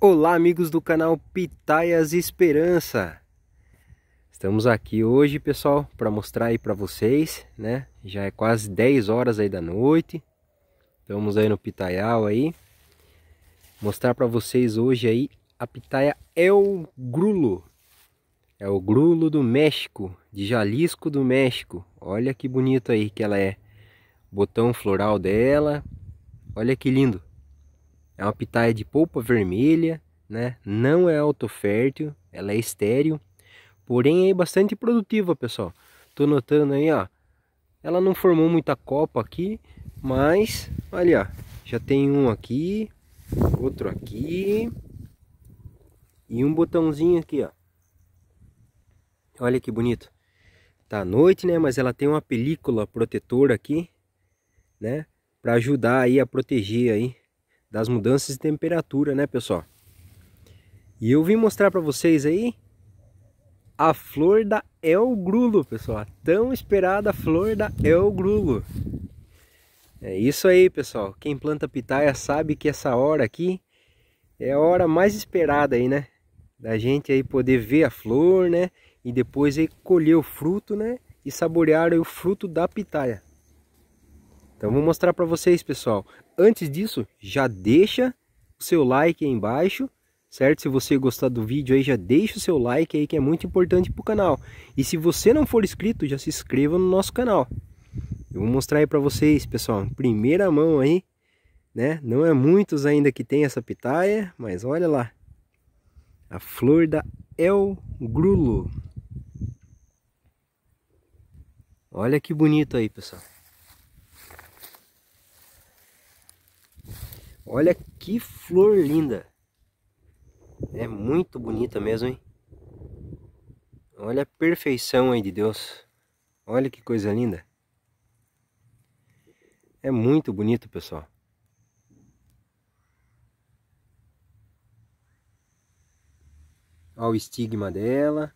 Olá, amigos do canal Pitaias Esperança. Estamos aqui hoje, pessoal, para mostrar aí para vocês, né? Já é quase 10 horas aí da noite. Estamos aí no Pitaial aí. Mostrar para vocês hoje aí a pitaia El é Grulo. É o Grulo do México, de Jalisco do México. Olha que bonito aí que ela é. Botão floral dela. Olha que lindo. É uma pitaia de polpa vermelha, né? Não é autofértil, ela é estéreo, porém é bastante produtiva, pessoal. Tô notando aí, ó, ela não formou muita copa aqui, mas olha, ó, já tem um aqui, outro aqui e um botãozinho aqui, ó. Olha que bonito. Tá à noite, né, mas ela tem uma película protetora aqui, né, para ajudar aí a proteger aí das mudanças de temperatura, né, pessoal? E eu vim mostrar para vocês aí a flor da Elgrulo, pessoal. A tão esperada flor da Elgrulo. É isso aí, pessoal. Quem planta pitaia sabe que essa hora aqui é a hora mais esperada aí, né? Da gente aí poder ver a flor, né? E depois aí colher o fruto, né? E saborear o fruto da pitaia. Então vou mostrar para vocês, pessoal. Antes disso, já deixa o seu like aí embaixo, certo? Se você gostar do vídeo aí, já deixa o seu like aí que é muito importante para o canal. E se você não for inscrito, já se inscreva no nosso canal. Eu vou mostrar aí para vocês, pessoal, em primeira mão aí, né? Não é muitos ainda que tem essa pitaia, mas olha lá. A flor da El Grulo. Olha que bonito aí, pessoal. Olha que flor linda. É muito bonita mesmo, hein? Olha a perfeição aí de Deus. Olha que coisa linda. É muito bonito, pessoal. Olha o estigma dela.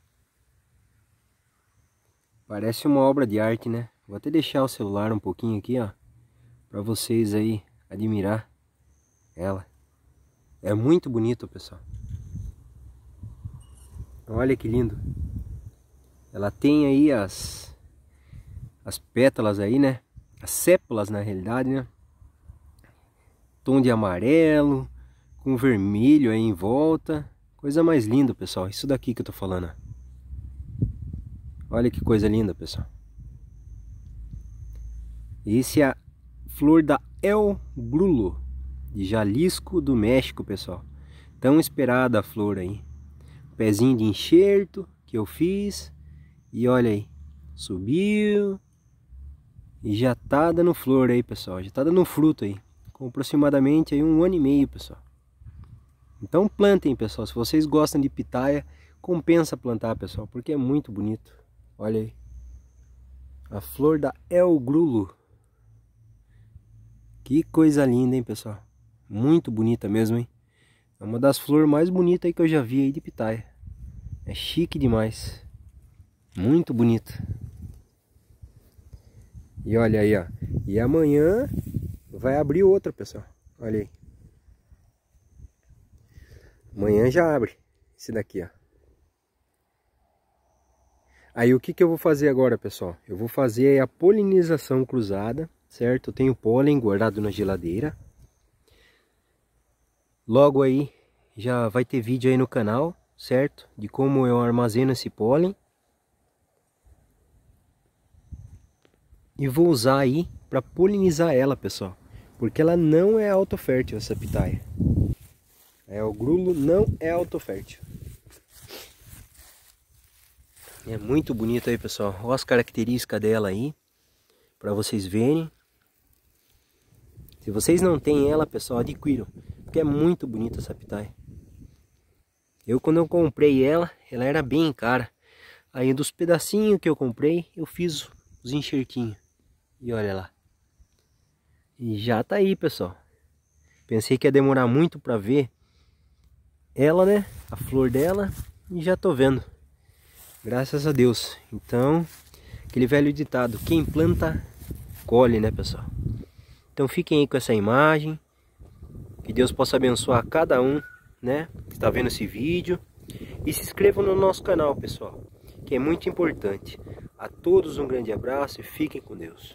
Parece uma obra de arte, né? Vou até deixar o celular um pouquinho aqui, ó. Pra vocês aí admirar. Ela. É muito bonito, pessoal. Então, olha que lindo. Ela tem aí as as pétalas aí, né? As sépalas na realidade, né? Tom de amarelo com vermelho aí em volta. Coisa mais linda, pessoal. Isso daqui que eu tô falando. Olha que coisa linda, pessoal. Esse é a flor da El Grulo de Jalisco do México, pessoal. Tão esperada a flor aí. Pezinho de enxerto que eu fiz. E olha aí, subiu. E já tá dando flor aí, pessoal. Já tá dando fruto aí. Com aproximadamente aí um ano e meio, pessoal. Então plantem, pessoal. Se vocês gostam de pitaia, compensa plantar, pessoal. Porque é muito bonito. Olha aí. A flor da El Grulo. Que coisa linda, hein, pessoal? Muito bonita mesmo, hein? É uma das flores mais bonitas aí que eu já vi aí de pitaia. É chique demais. Muito bonita. E olha aí, ó. E amanhã vai abrir outra, pessoal. Olha aí. Amanhã já abre esse daqui, ó. Aí o que, que eu vou fazer agora, pessoal? Eu vou fazer a polinização cruzada, certo? Eu tenho pólen guardado na geladeira. Logo aí já vai ter vídeo aí no canal, certo? De como eu armazeno esse pólen. E vou usar aí para polinizar ela, pessoal. Porque ela não é autofértil essa pitaia. É, o grulo não é autofértil. É muito bonito aí, pessoal. Olha as características dela aí. Para vocês verem. Se vocês não têm ela, pessoal, adquiram. Porque é muito bonita essa pitaia. Eu quando eu comprei ela, ela era bem cara. Aí dos pedacinhos que eu comprei, eu fiz os enxertinhos. E olha lá. E já tá aí, pessoal. Pensei que ia demorar muito para ver ela, né? A flor dela. E já tô vendo. Graças a Deus. Então, aquele velho ditado. Quem planta, colhe, né, pessoal? Então fiquem aí com essa imagem. Que Deus possa abençoar cada um, né? Que está vendo esse vídeo. E se inscrevam no nosso canal, pessoal, que é muito importante. A todos um grande abraço e fiquem com Deus.